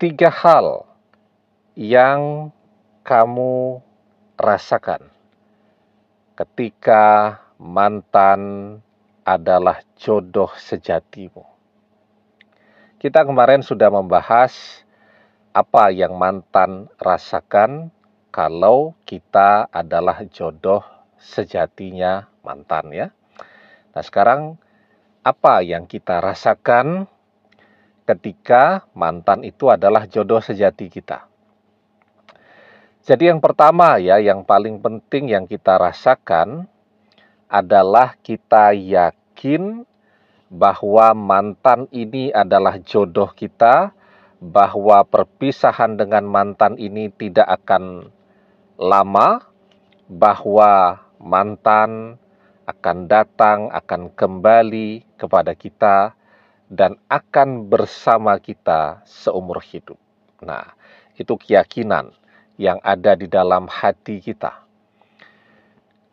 tiga hal yang kamu rasakan ketika mantan adalah jodoh sejatimu. Kita kemarin sudah membahas apa yang mantan rasakan kalau kita adalah jodoh sejatinya mantan ya. Nah, sekarang apa yang kita rasakan ketika mantan itu adalah jodoh sejati kita. Jadi yang pertama ya, yang paling penting yang kita rasakan adalah kita yakin bahwa mantan ini adalah jodoh kita, bahwa perpisahan dengan mantan ini tidak akan lama, bahwa mantan akan datang, akan kembali kepada kita, dan akan bersama kita seumur hidup. Nah, itu keyakinan yang ada di dalam hati kita.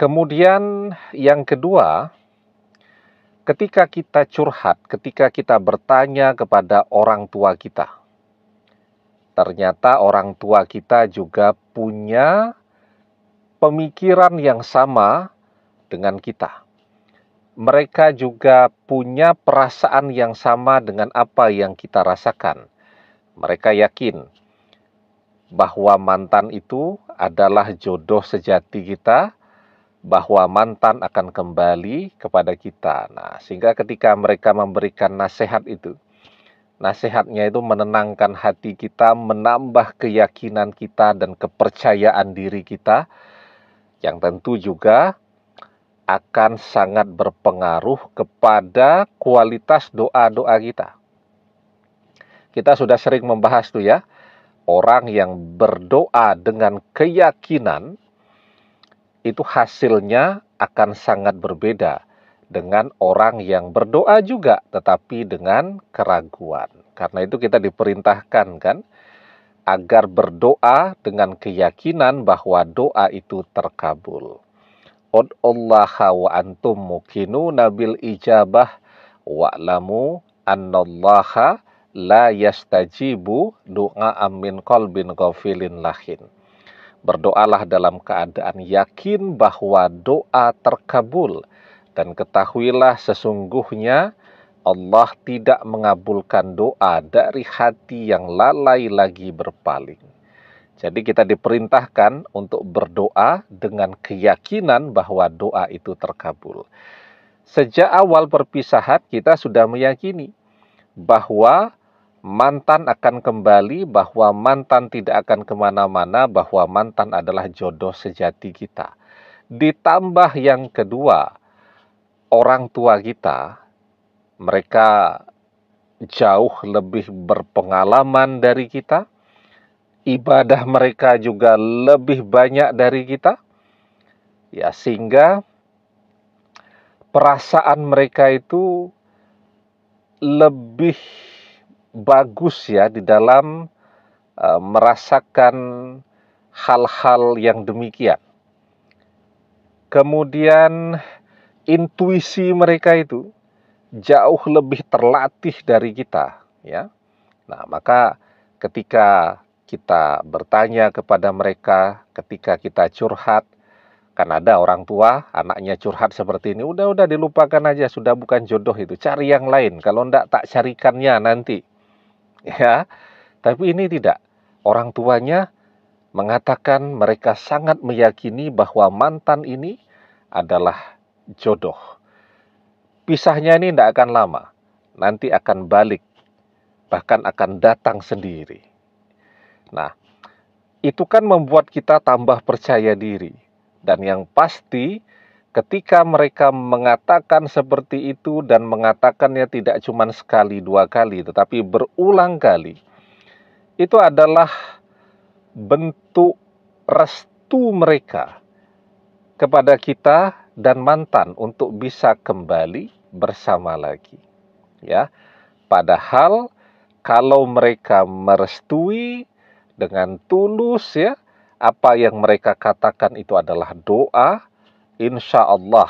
Kemudian, yang kedua, ketika kita curhat, ketika kita bertanya kepada orang tua kita, ternyata orang tua kita juga punya pemikiran yang sama dengan kita mereka juga punya perasaan yang sama dengan apa yang kita rasakan. Mereka yakin bahwa mantan itu adalah jodoh sejati kita, bahwa mantan akan kembali kepada kita. Nah, sehingga ketika mereka memberikan nasihat itu, nasihatnya itu menenangkan hati kita, menambah keyakinan kita dan kepercayaan diri kita, yang tentu juga akan sangat berpengaruh kepada kualitas doa-doa kita. Kita sudah sering membahas tuh ya, orang yang berdoa dengan keyakinan itu hasilnya akan sangat berbeda dengan orang yang berdoa juga tetapi dengan keraguan. Karena itu kita diperintahkan kan agar berdoa dengan keyakinan bahwa doa itu terkabul. Ud'ullaha wa antum mukinu nabil ijabah wa'lamu annallaha la yastajibu du'a min qalbin ghafilin lahin. Berdoalah dalam keadaan yakin bahwa doa terkabul dan ketahuilah sesungguhnya Allah tidak mengabulkan doa dari hati yang lalai lagi berpaling. Jadi kita diperintahkan untuk berdoa dengan keyakinan bahwa doa itu terkabul. Sejak awal perpisahan kita sudah meyakini bahwa mantan akan kembali, bahwa mantan tidak akan kemana-mana, bahwa mantan adalah jodoh sejati kita. Ditambah yang kedua, orang tua kita, mereka jauh lebih berpengalaman dari kita, ibadah mereka juga lebih banyak dari kita. Ya, sehingga perasaan mereka itu lebih bagus ya di dalam uh, merasakan hal-hal yang demikian. Kemudian intuisi mereka itu jauh lebih terlatih dari kita, ya. Nah, maka ketika kita bertanya kepada mereka ketika kita curhat. Kan ada orang tua, anaknya curhat seperti ini, udah-udah dilupakan aja, sudah bukan jodoh itu. Cari yang lain, kalau enggak tak carikannya nanti. Ya, tapi ini tidak. Orang tuanya mengatakan mereka sangat meyakini bahwa mantan ini adalah jodoh. Pisahnya ini tidak akan lama, nanti akan balik, bahkan akan datang sendiri. Nah, itu kan membuat kita tambah percaya diri. Dan yang pasti, ketika mereka mengatakan seperti itu dan mengatakannya tidak cuma sekali dua kali, tetapi berulang kali, itu adalah bentuk restu mereka kepada kita dan mantan untuk bisa kembali bersama lagi. Ya. Padahal kalau mereka merestui dengan tulus ya. Apa yang mereka katakan itu adalah doa. Insya Allah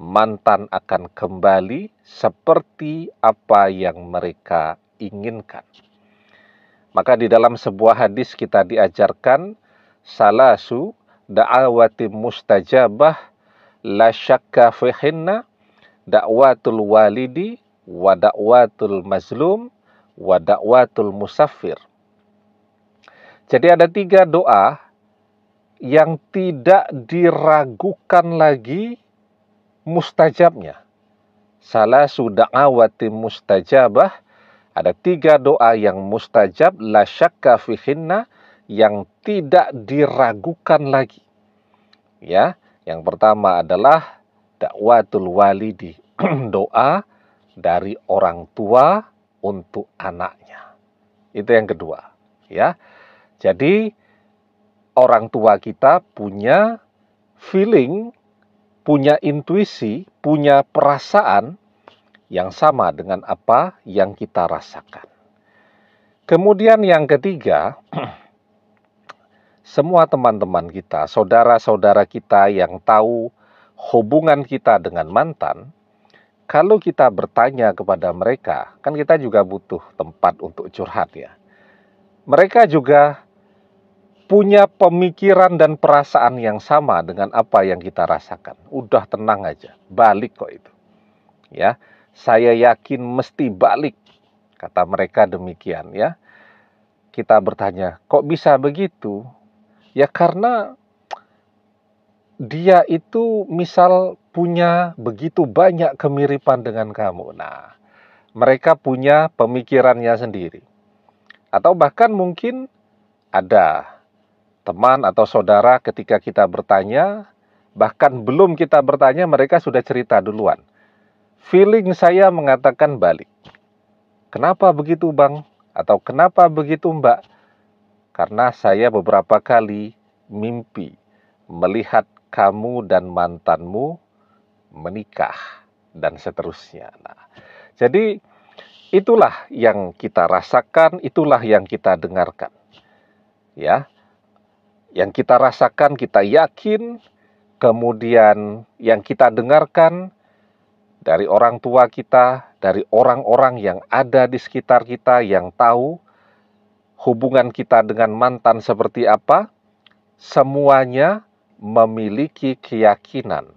mantan akan kembali seperti apa yang mereka inginkan. Maka di dalam sebuah hadis kita diajarkan salasu da'awati mustajabah la syakka fihinna wali, walidi wa da'watul mazlum wa da'watul musafir jadi ada tiga doa yang tidak diragukan lagi mustajabnya. Salah sudah awati mustajabah. Ada tiga doa yang mustajab, la syakka fihinna, yang tidak diragukan lagi. Ya, yang pertama adalah dakwatul walidi, doa dari orang tua untuk anaknya. Itu yang kedua, ya. Jadi orang tua kita punya feeling, punya intuisi, punya perasaan yang sama dengan apa yang kita rasakan. Kemudian yang ketiga, semua teman-teman kita, saudara-saudara kita yang tahu hubungan kita dengan mantan, kalau kita bertanya kepada mereka, kan kita juga butuh tempat untuk curhat ya. Mereka juga punya pemikiran dan perasaan yang sama dengan apa yang kita rasakan. Udah tenang aja, balik kok itu. Ya, saya yakin mesti balik, kata mereka demikian ya. Kita bertanya, kok bisa begitu? Ya karena dia itu misal punya begitu banyak kemiripan dengan kamu. Nah, mereka punya pemikirannya sendiri. Atau bahkan mungkin ada teman atau saudara ketika kita bertanya, bahkan belum kita bertanya mereka sudah cerita duluan. Feeling saya mengatakan balik. Kenapa begitu bang? Atau kenapa begitu mbak? Karena saya beberapa kali mimpi melihat kamu dan mantanmu menikah dan seterusnya. Nah, jadi itulah yang kita rasakan, itulah yang kita dengarkan. Ya, yang kita rasakan, kita yakin, kemudian yang kita dengarkan dari orang tua kita, dari orang-orang yang ada di sekitar kita yang tahu hubungan kita dengan mantan seperti apa, semuanya memiliki keyakinan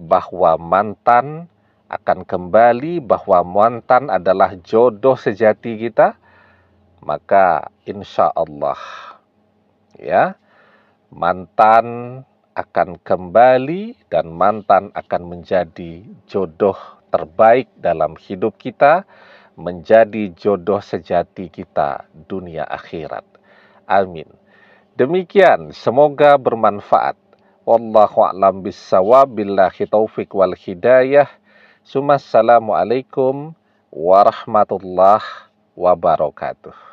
bahwa mantan akan kembali, bahwa mantan adalah jodoh sejati kita, maka insya Allah, ya, mantan akan kembali dan mantan akan menjadi jodoh terbaik dalam hidup kita, menjadi jodoh sejati kita dunia akhirat. Amin. Demikian, semoga bermanfaat. Wallahu a'lam bissawab billahi taufik wal hidayah. Assalamualaikum warahmatullahi wabarakatuh.